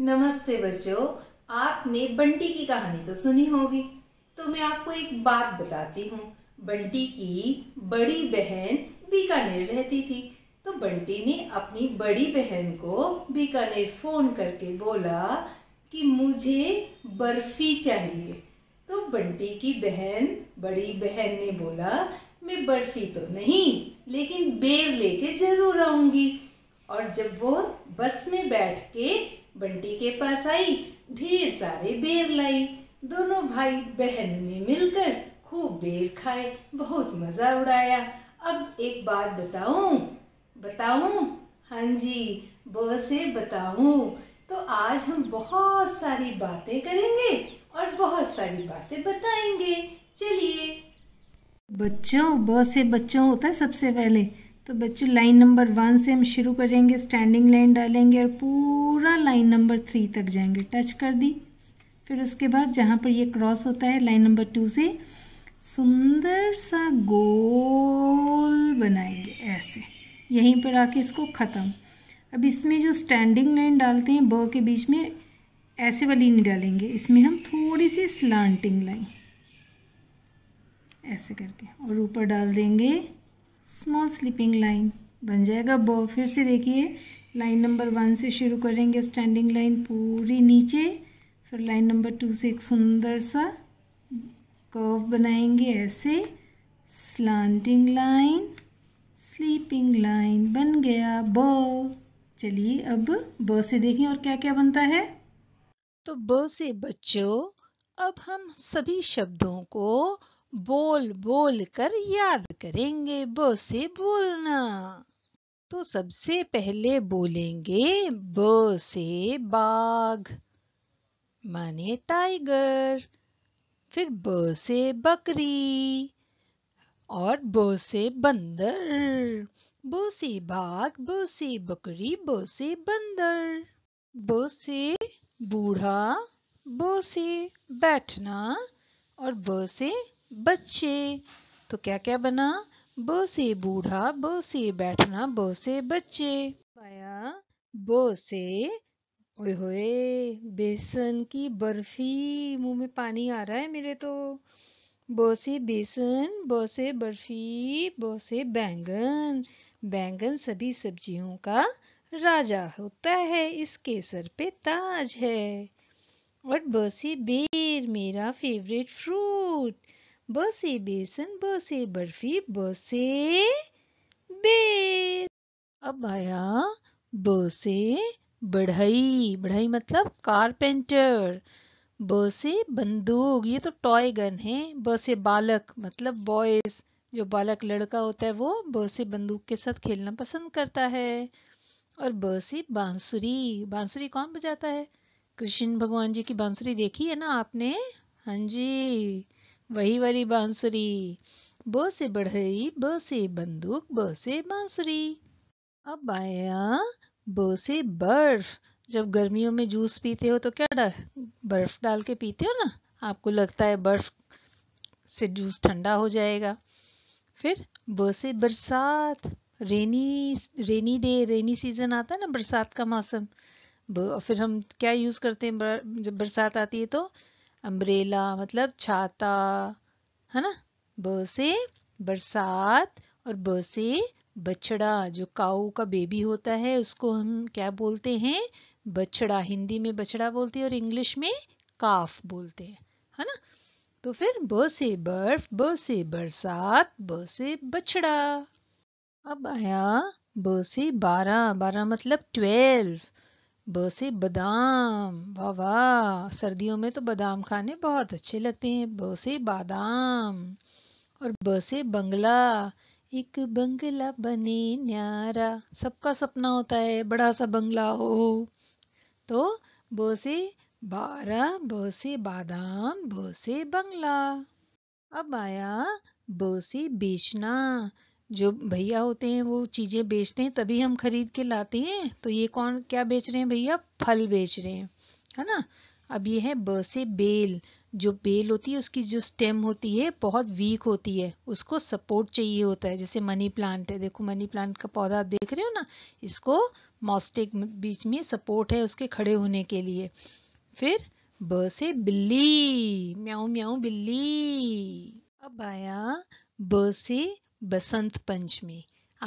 नमस्ते बच्चों आपने बंटी की कहानी तो सुनी होगी तो मैं आपको एक बात बताती हूँ बंटी की बड़ी बहन बीकानेर रहती थी तो बंटी ने अपनी बड़ी बहन को बीकानेर फोन करके बोला कि मुझे बर्फी चाहिए तो बंटी की बहन बड़ी बहन ने बोला मैं बर्फी तो नहीं लेकिन बेर लेके जरूर आऊंगी और जब वो बस में बैठ के बंटी के पास आई ढेर सारे बेर लाई दोनों भाई बहन ने मिलकर खूब बेर खाए बहुत मजा उड़ाया अब एक बात बताऊं बताऊं हाँ जी ब से बताऊं तो आज हम बहुत सारी बातें करेंगे और बहुत सारी बातें बताएंगे चलिए बच्चों ब से बच्चों होता है सबसे पहले तो बच्चे लाइन नंबर वन से हम शुरू करेंगे स्टैंडिंग लाइन डालेंगे और पूरा लाइन नंबर थ्री तक जाएंगे टच कर दी फिर उसके बाद जहाँ पर ये क्रॉस होता है लाइन नंबर टू से सुंदर सा गोल बनाएंगे ऐसे यहीं पर आके इसको ख़त्म अब इसमें जो स्टैंडिंग लाइन डालते हैं ब के बीच में ऐसे वाली नहीं डालेंगे इसमें हम थोड़ी सी स्लांटिंग लाइन ऐसे करके और ऊपर डाल देंगे स्मॉल स्लीपिंग लाइन बन जाएगा ब फिर से देखिए लाइन नंबर वन से शुरू करेंगे स्टैंडिंग लाइन पूरी नीचे फिर लाइन नंबर टू से एक सुंदर सा कर्व बनाएंगे ऐसे स्लांटिंग लाइन स्लीपिंग लाइन बन गया ब चलिए अब ब से देखें और क्या क्या बनता है तो ब से बच्चों अब हम सभी शब्दों को बोल बोल कर याद करेंगे ब से बोलना तो सबसे पहले बोलेंगे ब से बाघ माने टाइगर फिर ब से बकरी और ब से बंदर ब से बाघ ब से बकरी ब से बंदर ब से बूढ़ा ब से बैठना और ब से बच्चे तो क्या क्या बना ब से बूढ़ा ब से बैठना ब से बच्चे पाया ब से ओए होए बेसन की बर्फी मुंह में पानी आ रहा है मेरे तो ब से बेसन ब से बर्फी ब से बैंगन बैंगन सभी सब्जियों का राजा होता है इसके सर पे ताज है और ब से बेर मेरा फेवरेट फ्रूट ब से बेसन ब से बर्फी ब से बेर अब आया ब से बढ़ई बढ़ई मतलब कारपेंटर ब से बंदूक ये तो टॉय गन है ब से बालक मतलब बॉयज जो बालक लड़का होता है वो ब से बंदूक के साथ खेलना पसंद करता है और ब से बांसुरी बांसुरी कौन बजाता है कृष्ण भगवान जी की बांसुरी देखी है ना आपने हाँ जी वही वाली बांसुरी ब से बढ़ई ब से बंदूक ब से बांसुरी अब आया ब से बर्फ जब गर्मियों में जूस पीते हो तो क्या डाल बर्फ डाल के पीते हो ना आपको लगता है बर्फ से जूस ठंडा हो जाएगा फिर ब से बरसात रेनी रेनी डे रेनी सीजन आता है ना बरसात का मौसम फिर हम क्या यूज करते हैं बर, जब बरसात आती है तो अम्ब्रेला मतलब छाता है ना ब से बरसात और ब से बछड़ा जो काऊ का बेबी होता है उसको हम क्या बोलते हैं बछड़ा हिंदी में बछड़ा बोलते हैं और इंग्लिश में काफ बोलते हैं है ना तो फिर ब से बर्फ ब से बरसात ब से बछड़ा अब आया ब से बारह बारह मतलब ट्वेल्व ब से बादाम वाह वाह सर्दियों में तो बादाम खाने बहुत अच्छे लगते हैं ब से बादाम और ब से बंगला एक बंगला बने न्यारा सबका सपना होता है बड़ा सा बंगला हो तो ब से बारह ब से बादाम ब से बंगला अब आया ब से बेचना जो भैया होते हैं वो चीज़ें बेचते हैं तभी हम खरीद के लाते हैं तो ये कौन क्या बेच रहे हैं भैया फल बेच रहे हैं है ना अब ये है ब से बेल जो बेल होती है उसकी जो स्टेम होती है बहुत वीक होती है उसको सपोर्ट चाहिए होता है जैसे मनी प्लांट है देखो मनी प्लांट का पौधा आप देख रहे हो ना इसको मॉस्टिक बीच में सपोर्ट है उसके खड़े होने के लिए फिर ब से बिल्ली म्याऊ म्याऊ बिल्ली अब आया ब से बसंत पंचमी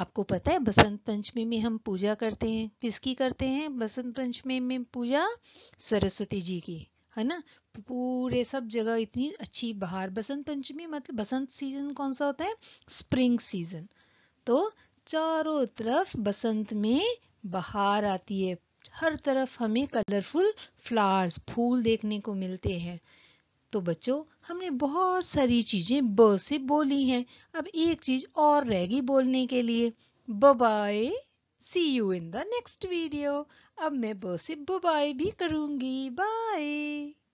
आपको पता है बसंत पंचमी में हम पूजा करते हैं किसकी करते हैं बसंत पंचमी में पूजा सरस्वती जी की है ना पूरे सब जगह इतनी अच्छी बहार बसंत पंचमी मतलब बसंत सीजन कौन सा होता है स्प्रिंग सीजन तो चारों तरफ बसंत में बहार आती है हर तरफ हमें कलरफुल फ्लावर्स फूल देखने को मिलते हैं तो बच्चों हमने बहुत सारी चीज़ें ब से बोली हैं अब एक चीज़ और रहेगी बोलने के लिए bye see you in the next video अब मैं ब से बाय भी करूंगी बाय